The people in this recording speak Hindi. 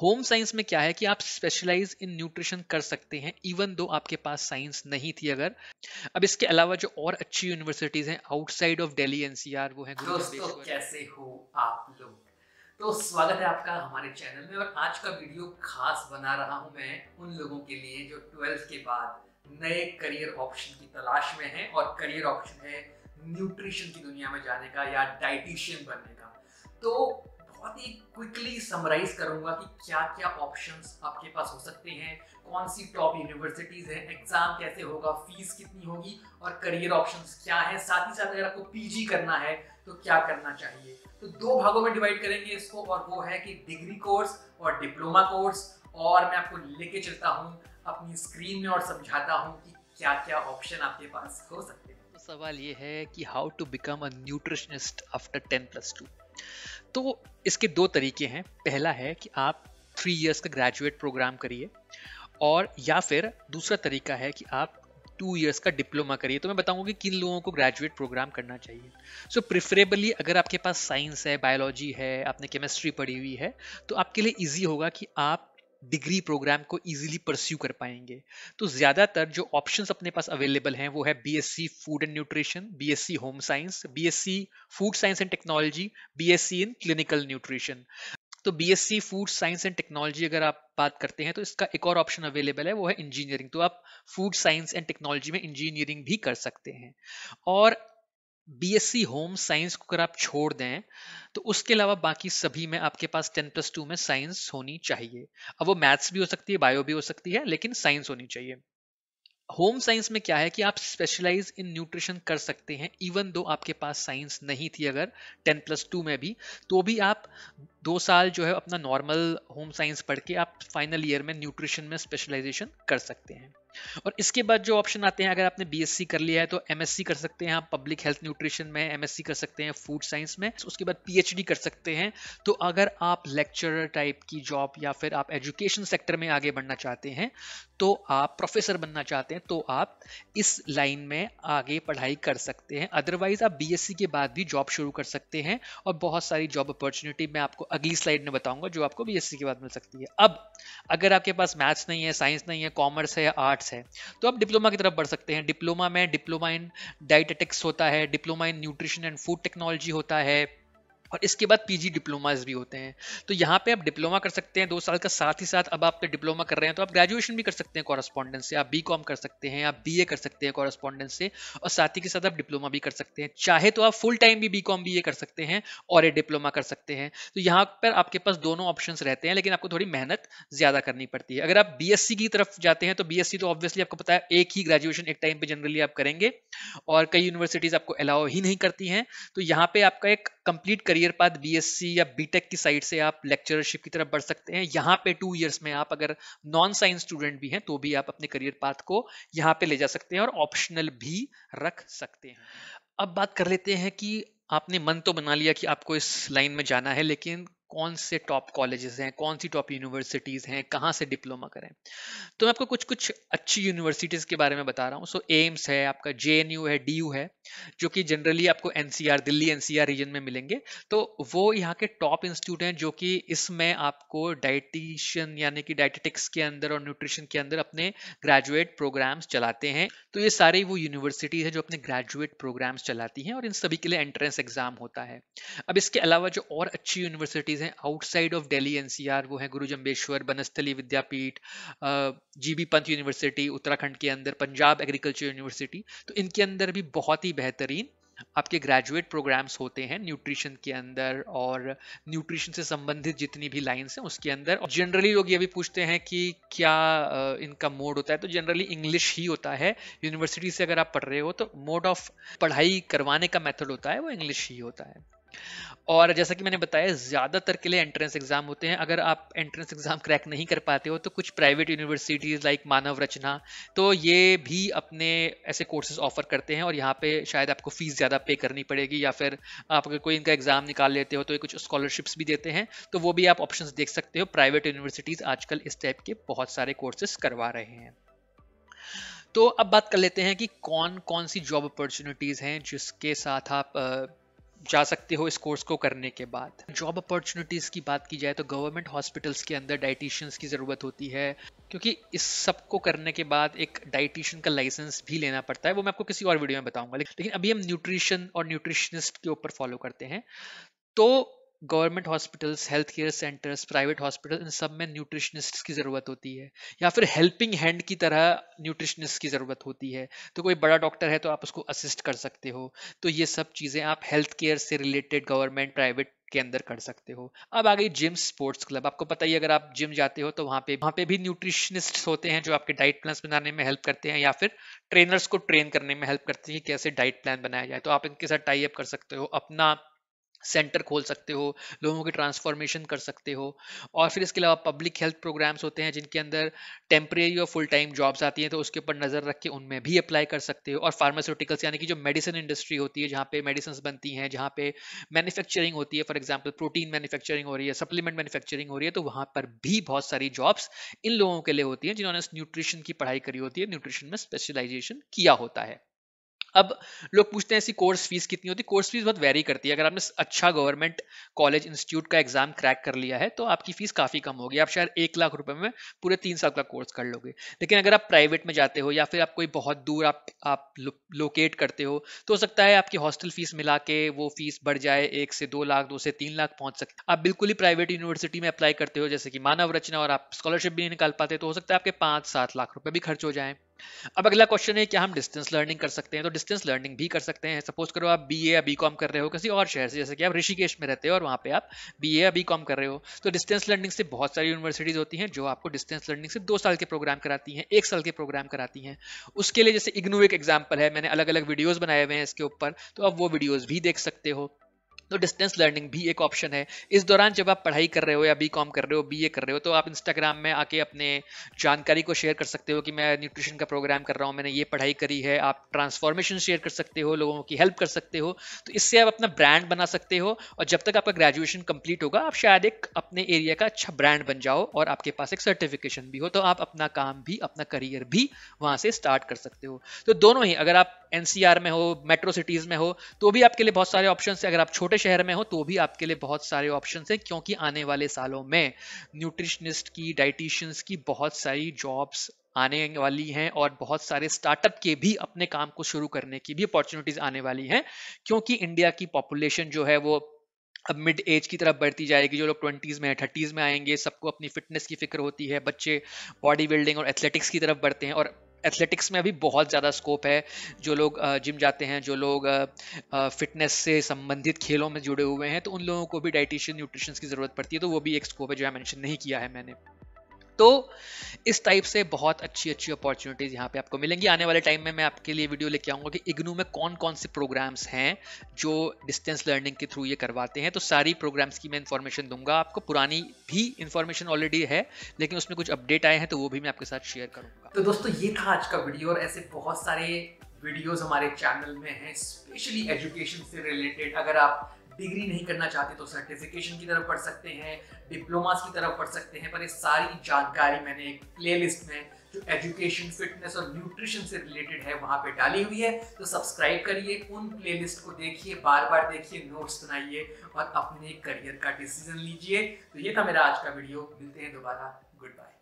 होम साइंस में क्या है कि आप स्पेशलाइज इन न्यूट्रिशन कर सकते हैं इवन दो आपके पास साइंस नहीं थी अगर अब इसके अलावा जो और अच्छी यूनिवर्सिटीज हैं आउटसाइड ऑफ दिल्ली एनसीआर वो है दोस्तों कैसे हो आप लोग तो स्वागत है आपका हमारे चैनल में और आज का वीडियो खास बना रहा हूं मैं उन लोगों के लिए जो ट्वेल्थ के बाद नए करियर ऑप्शन की तलाश में है और करियर ऑप्शन है न्यूट्रिशन की दुनिया में जाने का या डाइटिशियन बनने का तो बहुत ही क्विकली समराइज करूंगा कि क्या क्या ऑप्शंस आपके पास हो सकते हैं कौन सी टॉप यूनिवर्सिटीज़ हैं एग्ज़ाम कैसे होगा फीस कितनी होगी और करियर ऑप्शंस क्या है साथ ही साथ अगर आपको पीजी करना है तो क्या करना चाहिए तो दो भागों में डिवाइड करेंगे इसको और वो है कि डिग्री कोर्स और डिप्लोमा कोर्स और मैं आपको लेके चलता हूँ अपनी स्क्रीन में और समझाता हूँ कि क्या क्या ऑप्शन आपके पास हो सकते हैं तो सवाल ये है कि how to become a nutritionist after ten plus two तो इसके दो तरीके हैं पहला है कि आप थ्री इयर्स का ग्रेजुएट प्रोग्राम करिए और या फिर दूसरा तरीका है कि आप टू इयर्स का डिप्लोमा करिए तो मैं बताऊंगा कि किन लोगों को ग्रेजुएट प्रोग्राम करना चाहिए सो so, प्रिफरेबली अगर आपके पास साइंस है बायोलॉजी है आपने केमिस्ट्री पढ़ी हुई है तो आपके लिए ईजी होगा कि आप डिग्री प्रोग्राम को इजीली परस्यू कर पाएंगे तो ज़्यादातर जो ऑप्शंस अपने पास अवेलेबल हैं वो है BSc food and nutrition BSc home science BSc food science and technology BSc in clinical nutrition तो BSc food science and technology अगर आप बात करते हैं तो इसका एक और ऑप्शन अवेलेबल है वो है इंजीनियरिंग तो आप फूड साइंस एंड टेक्नोलॉजी में इंजीनियरिंग भी कर सकते हैं और बीएससी होम साइंस को अगर आप छोड़ दें तो उसके अलावा बाकी सभी में आपके पास टेन प्लस टू में साइंस होनी चाहिए अब वो मैथ्स भी हो सकती है बायो भी हो सकती है लेकिन साइंस होनी चाहिए होम साइंस में क्या है कि आप स्पेशलाइज इन न्यूट्रिशन कर सकते हैं इवन दो आपके पास साइंस नहीं थी अगर टेन प्लस टू में भी तो भी आप दो साल जो है अपना नॉर्मल होम साइंस पढ़ के आप फाइनल ईयर में न्यूट्रिशन में स्पेशलाइजेशन कर सकते हैं और इसके बाद जो ऑप्शन आते हैं अगर आपने बीएससी कर लिया है तो एमएससी कर सकते हैं आप पब्लिक हेल्थ न्यूट्रिशन में एमएससी कर सकते हैं फूड साइंस में उसके बाद पीएचडी कर सकते हैं तो अगर आप लेक्चरर टाइप की जॉब या फिर आप एजुकेशन सेक्टर में आगे बढ़ना चाहते हैं तो आप प्रोफेसर बनना चाहते हैं तो आप इस लाइन में आगे पढ़ाई कर सकते हैं अदरवाइज आप बीएससी के बाद भी जॉब शुरू कर सकते हैं और बहुत सारी जॉब अपॉर्चुनिटी मैं आपको अगली स्लाइड में बताऊंगा जो आपको बीएससी के बाद मिल सकती है अब अगर आपके पास मैथ्स नहीं है साइंस नहीं है कॉमर्स है आर्ट्स है तो आप डिप्लोमा की तरफ बढ़ सकते हैं डिप्लोमा में डिप्लोमा इन डाइटेटिक्स होता है diploma in nutrition and food technology होता है और इसके बाद पीजी डिप्लोमाज भी होते हैं तो यहाँ पे आप डिप्लोमा कर सकते हैं दो साल का साथ ही साथ अब आप डिप्लोमा कर रहे हैं तो आप ग्रेजुएशन भी कर सकते हैं कॉरस्पॉन्डेंस से आप बी कॉम कर सकते हैं आप बी ए कर सकते हैं कॉरस्पॉन्डेंस से और साथ ही के साथ आप डिप्लोमा भी कर सकते हैं चाहे तो आप फुल टाइम भी बी कॉम बी ए कर सकते हैं और ए डिप्लोमा कर सकते हैं तो यहाँ पर आपके पास दोनों ऑप्शन रहते हैं लेकिन आपको थोड़ी मेहनत ज्यादा करनी पड़ती है अगर आप बी की तरफ जाते हैं तो बी तो ऑब्वियसली आपको पता है एक ही ग्रेजुएशन एक टाइम पर जनरली आप करेंगे और कई यूनिवर्सिटीज आपको अलाउ ही नहीं करती हैं तो यहाँ पे आपका एक कंप्लीट करियर पाथ बीएससी या बीटेक की साइड से आप लेक्चरशिप की तरफ बढ़ सकते हैं यहाँ पे टू इयर्स में आप अगर नॉन साइंस स्टूडेंट भी हैं तो भी आप अपने करियर पाथ को यहाँ पे ले जा सकते हैं और ऑप्शनल भी रख सकते हैं अब बात कर लेते हैं कि आपने मन तो बना लिया कि आपको इस लाइन में जाना है लेकिन कौन से टॉप कॉलेजेस हैं कौन सी टॉप यूनिवर्सिटीज़ हैं कहाँ से डिप्लोमा करें तो मैं आपको कुछ कुछ अच्छी यूनिवर्सिटीज़ के बारे में बता रहा हूँ सो एम्स है आपका जे है डी है जो कि जनरली आपको एन दिल्ली एन रीजन में मिलेंगे तो वो यहाँ के टॉप इंस्टीट्यूट हैं जो कि इसमें आपको डाइटिशियन यानी कि डाइटेटिक्स के अंदर और न्यूट्रिशन के अंदर अपने ग्रेजुएट प्रोग्राम्स चलाते हैं तो ये सारी वो यूनिवर्सिटीज़ है जो अपने ग्रेजुएट प्रोग्राम्स चलाती हैं और इन सभी के लिए एंट्रेंस एग्जाम होता है अब इसके अलावा जो और अच्छी यूनिवर्सिटीज़ यूनिवर्सिटीज हैं आउटसाइड ऑफ दिल्ली एनसीआर वो है गुरु जम्बेश्वर बनस्थली विद्यापीठ जीबी पंत यूनिवर्सिटी उत्तराखंड के अंदर पंजाब एग्रीकल्चर यूनिवर्सिटी तो इनके अंदर भी बहुत ही बेहतरीन आपके ग्रेजुएट प्रोग्राम्स होते हैं न्यूट्रिशन के अंदर और न्यूट्रिशन से संबंधित जितनी भी लाइंस हैं उसके अंदर और जनरली लोग ये भी पूछते हैं कि क्या इनका मोड होता है तो जनरली इंग्लिश ही होता है यूनिवर्सिटी से अगर आप पढ़ रहे हो तो मोड ऑफ पढ़ाई करवाने का मेथड होता है वो इंग्लिश ही होता है और जैसा कि मैंने बताया ज़्यादातर के लिए एंट्रेंस एग्ज़ाम होते हैं अगर आप एंट्रेंस एग्ज़ाम क्रैक नहीं कर पाते हो तो कुछ private universities like Manav Rachna तो ये भी अपने ऐसे कोर्सेज ऑफर करते हैं और यहाँ पे शायद आपको फ़ीस ज़्यादा पे करनी पड़ेगी या फिर आप अगर कोई इनका एग्ज़ाम निकाल लेते हो तो ये कुछ स्कॉलरशिप्स भी देते हैं तो वो भी आप ऑप्शन देख सकते हो प्राइवेट यूनिवर्सिटीज़ आजकल इस टाइप के बहुत सारे कोर्सेज करवा रहे हैं तो अब बात कर लेते हैं कि कौन कौन सी जॉब अपॉर्चुनिटीज़ हैं जिसके साथ आप जा सकते हो इस कोर्स को करने के बाद जॉब अपॉर्चुनिटीज़ की बात की जाए तो गवर्नमेंट हॉस्पिटल्स के अंदर डाइटिशियंस की ज़रूरत होती है क्योंकि इस सब को करने के बाद एक डाइटिशियन का लाइसेंस भी लेना पड़ता है वो मैं आपको किसी और वीडियो में बताऊंगा लेकिन अभी हम न्यूट्रिशन और न्यूट्रिशनिस्ट के ऊपर फॉलो करते हैं तो government hospitals health care centres private hospital इन सब में न्यूट्रिशनिस्ट की ज़रूरत होती है या फिर हेल्पिंग हैंड की तरह न्यूट्रिशनिस्ट की ज़रूरत होती है तो कोई बड़ा डॉक्टर है तो आप उसको असिस्ट कर सकते हो तो ये सब चीज़ें आप हेल्थ केयर से रिलेटेड गवर्नमेंट प्राइवेट के अंदर कर सकते हो अब आ गई जिम स्पोर्ट्स क्लब आपको पता ही अगर आप जिम जाते हो तो वहाँ पे वहाँ पे भी न्यूट्रिशनिस्ट होते हैं जो आपके डाइट प्लान बनाने में हेल्प करते हैं या फिर ट्रेनर्स को ट्रेन करने में हेल्प करते हैं कि कैसे डाइट प्लान बनाया जाए तो आप इनके साथ टाई अप कर सकते हो अपना सेंटर खोल सकते हो लोगों की ट्रांसफॉर्मेशन कर सकते हो और फिर इसके अलावा पब्लिक हेल्थ प्रोग्राम्स होते हैं जिनके अंदर टेम्परेरी और फुल टाइम जॉब्स आती हैं तो उसके ऊपर नज़र रख के उनमें भी अप्लाई कर सकते हो और फार्मास्यूटिकल्स यानी कि जो मेडिसिन इंडस्ट्री होती है जहाँ पे मेडिसिन बनती हैं जहाँ पे मैन्युफैक्चरिंग होती है फॉर एग्जाम्पल प्रोटीन मैन्युफैक्चरिंग हो रही है सप्लीमेंट मैन्युफैक्चरिंग हो रही है तो वहाँ पर भी बहुत सारी जॉब्स इन लोगों के लिए होती हैं जिन्होंने न्यूट्रिशन की पढ़ाई करी होती है न्यूट्रिशन में स्पेशलाइजेशन किया होता है अब लोग पूछते हैं ऐसी कोर्स फीस कितनी होती है कोर्स फीस बहुत वेरी करती है अगर आपने अच्छा गवर्नमेंट कॉलेज इंस्टीट्यूट का एग्जाम क्रैक कर लिया है तो आपकी फीस काफी कम होगी आप शायद एक लाख रुपए में पूरे तीन साल का कोर्स कर लोगे लेकिन अगर आप प्राइवेट में जाते हो या फिर आप कोई बहुत दूर आप आप लोकेट करते हो तो हो सकता है आपकी हॉस्टल फीस मिला के वो फीस बढ़ जाए एक से दो लाख दो से तीन लाख पहुंच सकते आप बिल्कुल ही प्राइवेट यूनिवर्सिटी में अप्लाई करते हो जैसे कि मानव रचना और आप स्कॉलरशिप भी नहीं निकाल पाते तो हो सकता है आपके पांच सात लाख रुपए भी खर्च हो जाए अब अगला क्वेश्चन है क्या हम डिस्टेंस लर्निंग कर सकते हैं तो डिस्टेंस लर्निंग भी कर सकते हैं सपोज करो आप बीए या बीकॉम कर रहे हो किसी और शहर से जैसे कि आप ऋषिकेश में रहते हो और वहाँ पे आप बीए या बीकॉम कर रहे हो तो डिस्टेंस लर्निंग से बहुत सारी यूनिवर्सिटीज़ होती हैं जो आपको डिस्टेंस लर्निंग से दो साल के प्रोग्राम कराती हैं एक साल के प्रोग्राम कराती हैं उसके लिए जैसे इग्नू एक एग्जाम्पल है मैंने अलग अलग वीडियोज़ बनाए हुए हैं इसके ऊपर तो आप वो वीडियोज़ भी देख सकते हो तो डिस्टेंस लर्निंग भी एक ऑप्शन है इस दौरान जब आप पढ़ाई कर रहे हो या बी कॉम कर रहे हो बी ए कर रहे हो तो आप इंस्टाग्राम में आके अपने जानकारी को शेयर कर सकते हो कि मैं न्यूट्रिशन का प्रोग्राम कर रहा हूँ मैंने ये पढ़ाई करी है आप ट्रांसफॉर्मेशन शेयर कर सकते हो लोगों की हेल्प कर सकते हो तो इससे आप अपना ब्रांड बना सकते हो और जब तक आपका ग्रेजुएशन कंप्लीट होगा आप शायद एक अपने एरिया का अच्छा ब्रांड बन जाओ और आपके पास एक सर्टिफिकेशन भी हो तो आप अपना काम भी अपना करियर भी वहाँ से स्टार्ट कर सकते हो तो दोनों ही अगर आप एनसीआर में हो मेट्रो सिटीज में हो तो भी आपके लिए बहुत सारे ऑप्शन है अगर आप छोटे छोटे शहर में हो तो भी आपके लिए बहुत सारे ऑप्शन हैं क्योंकि आने वाले सालों में न्यूट्रिशनिस्ट की डाइटिशियंस की बहुत सारी जॉब्स आने वाली हैं और बहुत सारे स्टार्टअप के भी अपने काम को शुरू करने की भी अपॉर्चुनिटीज आने वाली हैं क्योंकि इंडिया की पॉपुलेशन जो है वो अब मिड एज की तरफ बढ़ती जाएगी जो लोग ट्वेंटीज़ में थर्टीज़ में आएंगे सबको अपनी फिटनेस की फिक्र होती है बच्चे बॉडी बिल्डिंग और एथलेटिक्स की तरफ बढ़ते हैं और एथलेटिक्स में अभी बहुत ज़्यादा स्कोप है जो लोग जिम जाते हैं जो लोग फिटनेस से संबंधित खेलों में जुड़े हुए हैं तो उन लोगों को भी डाइटिशियन न्यूट्रिशन की ज़रूरत पड़ती है तो वो भी एक स्कोप है जो है मैंशन नहीं किया है मैंने तो इस टाइप से बहुत अच्छी अच्छी अपॉर्चुनिटीज यहाँ पे आपको मिलेंगी आने वाले टाइम में मैं आपके लिए वीडियो लेके आऊँगा कि इग्नू में कौन कौन से प्रोग्राम्स हैं जो डिस्टेंस लर्निंग के थ्रू ये करवाते हैं तो सारी प्रोग्राम्स की मैं इन्फॉर्मेशन दूंगा आपको पुरानी भी इन्फॉर्मेशन ऑलरेडी है लेकिन उसमें कुछ अपडेट आए हैं तो वो भी मैं आपके साथ शेयर करूँगा तो दोस्तों ये था आज का वीडियो और ऐसे बहुत सारे वीडियोज हमारे चैनल में हैं स्पेशली एजुकेशन से रिलेटेड अगर आप डिग्री नहीं करना चाहते तो सर्टिफिकेशन की तरफ पढ़ सकते हैं डिप्लोमास की तरफ पढ़ सकते हैं पर ये सारी जानकारी मैंने एक प्ले में जो एजुकेशन फिटनेस और न्यूट्रिशन से रिलेटेड है वहाँ पे डाली हुई है तो सब्सक्राइब करिए उन प्ले को देखिए बार बार देखिए नोट्स बनाइए और अपने करियर का डिसीजन लीजिए तो ये था मेरा आज का वीडियो मिलते हैं दोबारा गुड बाय